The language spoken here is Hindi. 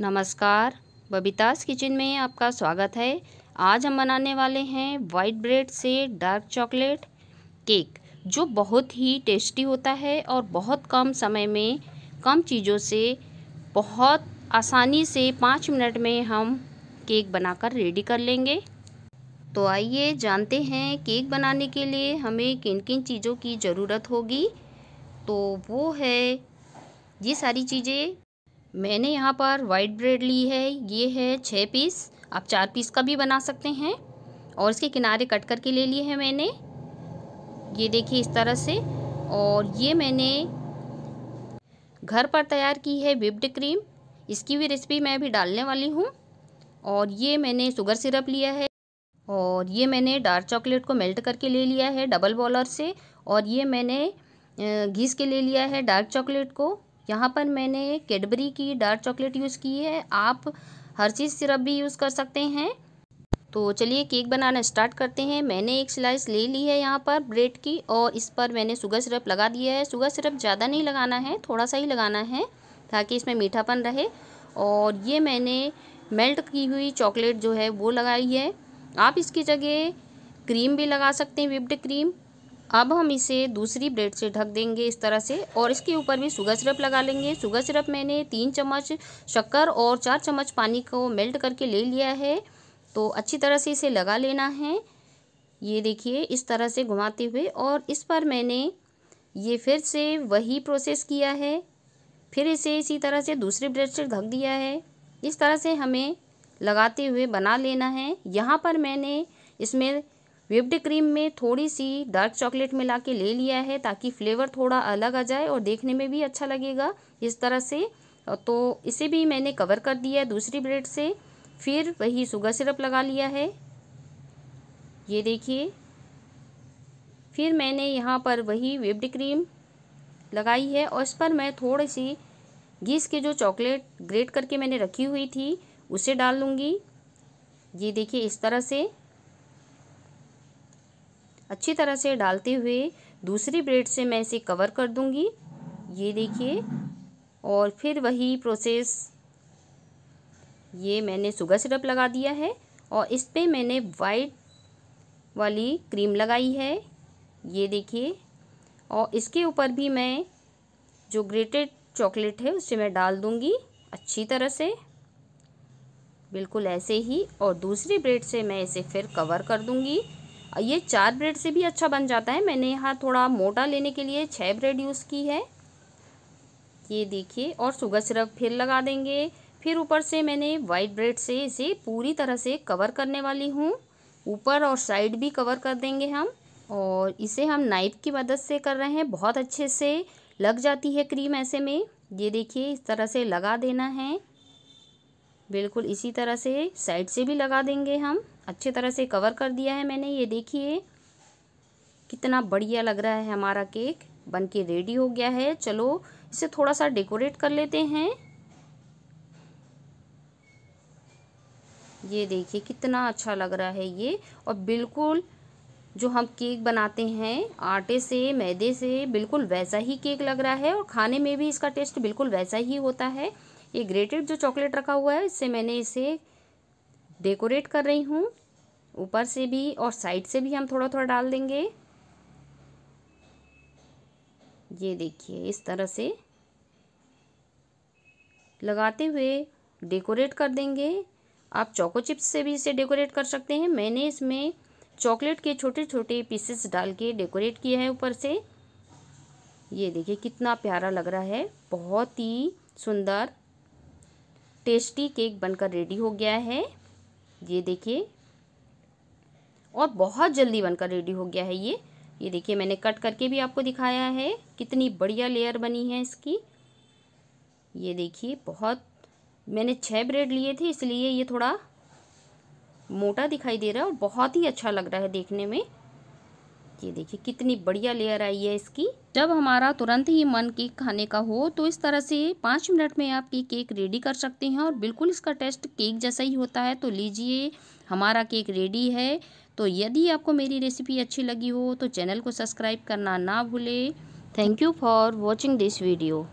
नमस्कार बबीतास किचन में आपका स्वागत है आज हम बनाने वाले हैं वाइट ब्रेड से डार्क चॉकलेट केक जो बहुत ही टेस्टी होता है और बहुत कम समय में कम चीज़ों से बहुत आसानी से पाँच मिनट में हम केक बनाकर रेडी कर लेंगे तो आइए जानते हैं केक बनाने के लिए हमें किन किन चीज़ों की ज़रूरत होगी तो वो है ये सारी चीज़ें मैंने यहाँ पर वाइट ब्रेड ली है ये है छः पीस आप चार पीस का भी बना सकते हैं और इसके किनारे कट करके ले लिए हैं मैंने ये देखिए इस तरह से और ये मैंने घर पर तैयार की है विप्ड क्रीम इसकी भी रेसिपी मैं अभी डालने वाली हूँ और ये मैंने शुगर सिरप लिया है और ये मैंने डार्क चॉकलेट को मेल्ट करके ले लिया है डबल बॉलर से और ये मैंने घीस के ले लिया है डार्क चॉकलेट को यहाँ पर मैंने कैडबरी की डार्क चॉकलेट यूज़ की है आप हर चीज़ सिरप भी यूज़ कर सकते हैं तो चलिए केक बनाना स्टार्ट करते हैं मैंने एक स्लाइस ले ली है यहाँ पर ब्रेड की और इस पर मैंने शुगर सिरप लगा दिया है शुगर सिरप ज़्यादा नहीं लगाना है थोड़ा सा ही लगाना है ताकि इसमें मीठापन रहे और ये मैंने मेल्ट की हुई चॉकलेट जो है वो लगाई है आप इसकी जगह क्रीम भी लगा सकते हैं विप्ड क्रीम अब हम इसे दूसरी ब्रेड से ढक देंगे इस तरह से और इसके ऊपर भी सुगर सिरप लगा लेंगे सुगर सिरप मैंने तीन चम्मच शक्कर और चार चम्मच पानी को मेल्ट करके ले लिया है तो अच्छी तरह से इसे लगा लेना है ये देखिए इस तरह से घुमाते हुए और इस पर मैंने ये फिर से वही प्रोसेस किया है फिर इसे इसी तरह से दूसरे ब्रेड से ढक दिया है इस तरह से हमें लगाते हुए बना लेना है यहाँ पर मैंने इसमें विप्ड क्रीम में थोड़ी सी डार्क चॉकलेट मिला के ले लिया है ताकि फ्लेवर थोड़ा अलग आ जाए और देखने में भी अच्छा लगेगा इस तरह से तो इसे भी मैंने कवर कर दिया है दूसरी ब्रेड से फिर वही सुगर सिरप लगा लिया है ये देखिए फिर मैंने यहाँ पर वही व्हिप्ड क्रीम लगाई है और इस पर मैं थोड़ी सी घीस के जो चॉकलेट ग्रेट करके मैंने रखी हुई थी उसे डाल लूँगी ये देखिए इस तरह से अच्छी तरह से डालते हुए दूसरी ब्रेड से मैं इसे कवर कर दूंगी ये देखिए और फिर वही प्रोसेस ये मैंने सुगर सिरप लगा दिया है और इस पर मैंने वाइट वाली क्रीम लगाई है ये देखिए और इसके ऊपर भी मैं जो ग्रेटेड चॉकलेट है उसे मैं डाल दूँगी अच्छी तरह से बिल्कुल ऐसे ही और दूसरी ब्रेड से मैं इसे फिर कवर कर दूँगी ये चार ब्रेड से भी अच्छा बन जाता है मैंने यहाँ थोड़ा मोटा लेने के लिए छः ब्रेड यूज़ की है ये देखिए और सुगर सिरप फिर लगा देंगे फिर ऊपर से मैंने वाइट ब्रेड से इसे पूरी तरह से कवर करने वाली हूँ ऊपर और साइड भी कवर कर देंगे हम और इसे हम नाइफ की मदद से कर रहे हैं बहुत अच्छे से लग जाती है क्रीम ऐसे में ये देखिए इस तरह से लगा देना है बिल्कुल इसी तरह से साइड से भी लगा देंगे हम अच्छी तरह से कवर कर दिया है मैंने ये देखिए कितना बढ़िया लग रहा है हमारा केक बन के रेडी हो गया है चलो इसे थोड़ा सा डेकोरेट कर लेते हैं ये देखिए कितना अच्छा लग रहा है ये और बिल्कुल जो हम केक बनाते हैं आटे से मैदे से बिल्कुल वैसा ही केक लग रहा है और खाने में भी इसका टेस्ट बिल्कुल वैसा ही होता है ये ग्रेटेड जो चॉकलेट रखा हुआ है इससे मैंने इसे डेकोरेट कर रही हूँ ऊपर से भी और साइड से भी हम थोड़ा थोड़ा डाल देंगे ये देखिए इस तरह से लगाते हुए डेकोरेट कर देंगे आप चोको चिप्स से भी इसे डेकोरेट कर सकते हैं मैंने इसमें चॉकलेट के छोटे छोटे पीसेस डाल के डेकोरेट किया है ऊपर से ये देखिए कितना प्यारा लग रहा है बहुत ही सुंदर टेस्टी केक बनकर रेडी हो गया है ये देखिए और बहुत जल्दी बनकर रेडी हो गया है ये ये देखिए मैंने कट करके भी आपको दिखाया है कितनी बढ़िया लेयर बनी है इसकी ये देखिए बहुत मैंने छः ब्रेड लिए थे इसलिए ये थोड़ा मोटा दिखाई दे रहा है और बहुत ही अच्छा लग रहा है देखने में ये देखिए कितनी बढ़िया लेयर आई है इसकी जब हमारा तुरंत ही मन केक खाने का हो तो इस तरह से पाँच मिनट में आप केक रेडी कर सकते हैं और बिल्कुल इसका टेस्ट केक जैसा ही होता है तो लीजिए हमारा केक रेडी है तो यदि आपको मेरी रेसिपी अच्छी लगी हो तो चैनल को सब्सक्राइब करना ना भूले thank you for watching this video